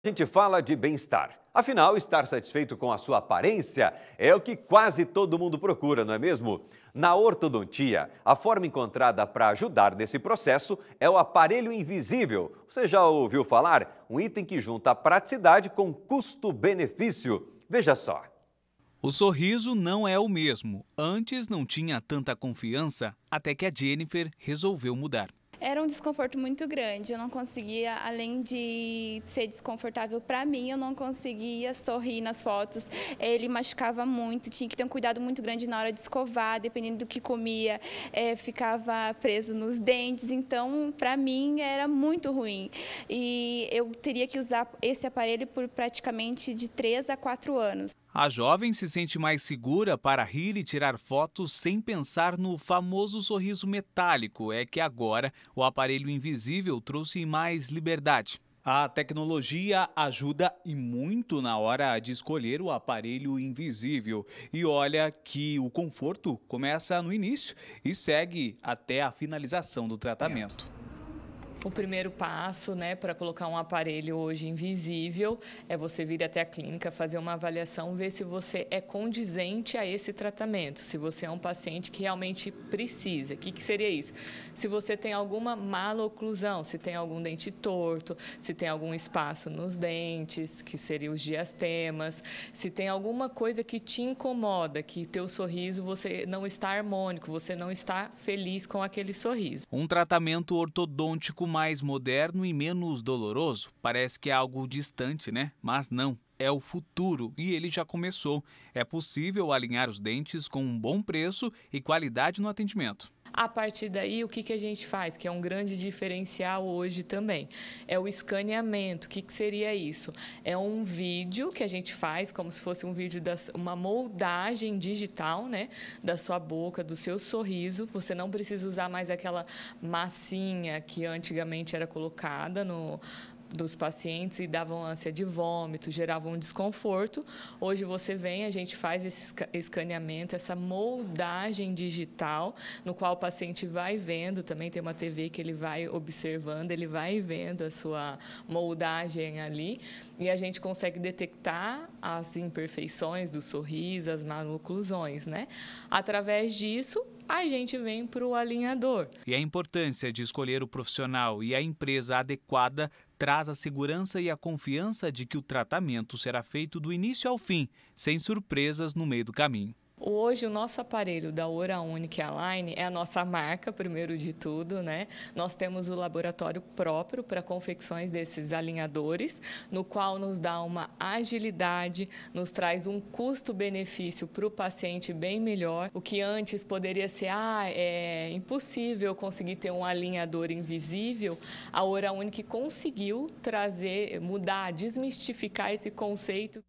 A gente fala de bem-estar. Afinal, estar satisfeito com a sua aparência é o que quase todo mundo procura, não é mesmo? Na ortodontia, a forma encontrada para ajudar nesse processo é o aparelho invisível. Você já ouviu falar? Um item que junta praticidade com custo-benefício. Veja só. O sorriso não é o mesmo. Antes não tinha tanta confiança, até que a Jennifer resolveu mudar. Era um desconforto muito grande, eu não conseguia, além de ser desconfortável para mim, eu não conseguia sorrir nas fotos. Ele machucava muito, tinha que ter um cuidado muito grande na hora de escovar, dependendo do que comia, é, ficava preso nos dentes. Então, para mim, era muito ruim. E eu teria que usar esse aparelho por praticamente de 3 a 4 anos. A jovem se sente mais segura para rir e tirar fotos sem pensar no famoso sorriso metálico. É que agora o aparelho invisível trouxe mais liberdade. A tecnologia ajuda e muito na hora de escolher o aparelho invisível. E olha que o conforto começa no início e segue até a finalização do tratamento. O primeiro passo, né, para colocar um aparelho hoje invisível é você vir até a clínica, fazer uma avaliação, ver se você é condizente a esse tratamento, se você é um paciente que realmente precisa. O que, que seria isso? Se você tem alguma maloclusão, se tem algum dente torto, se tem algum espaço nos dentes, que seria os diastemas, se tem alguma coisa que te incomoda, que teu sorriso você não está harmônico, você não está feliz com aquele sorriso. Um tratamento ortodôntico mais mais moderno e menos doloroso. Parece que é algo distante, né? Mas não é o futuro e ele já começou. É possível alinhar os dentes com um bom preço e qualidade no atendimento. A partir daí, o que, que a gente faz, que é um grande diferencial hoje também, é o escaneamento. O que, que seria isso? É um vídeo que a gente faz, como se fosse um vídeo, da, uma moldagem digital, né? Da sua boca, do seu sorriso. Você não precisa usar mais aquela massinha que antigamente era colocada no, dos pacientes e davam ânsia de vômito, geravam um desconforto. Hoje você vem, a gente faz esse escaneamento, essa moldagem digital, no qual o paciente vai vendo, também tem uma TV que ele vai observando, ele vai vendo a sua moldagem ali e a gente consegue detectar as imperfeições do sorriso, as maloclusões, né? Através disso, a gente vem para o alinhador. E a importância de escolher o profissional e a empresa adequada traz a segurança e a confiança de que o tratamento será feito do início ao fim, sem surpresas no meio do caminho. Hoje, o nosso aparelho da Ora Unique Align é a nossa marca, primeiro de tudo, né? Nós temos o laboratório próprio para confecções desses alinhadores, no qual nos dá uma agilidade, nos traz um custo-benefício para o paciente bem melhor. O que antes poderia ser, ah, é impossível conseguir ter um alinhador invisível, a Ora Unique conseguiu trazer, mudar, desmistificar esse conceito.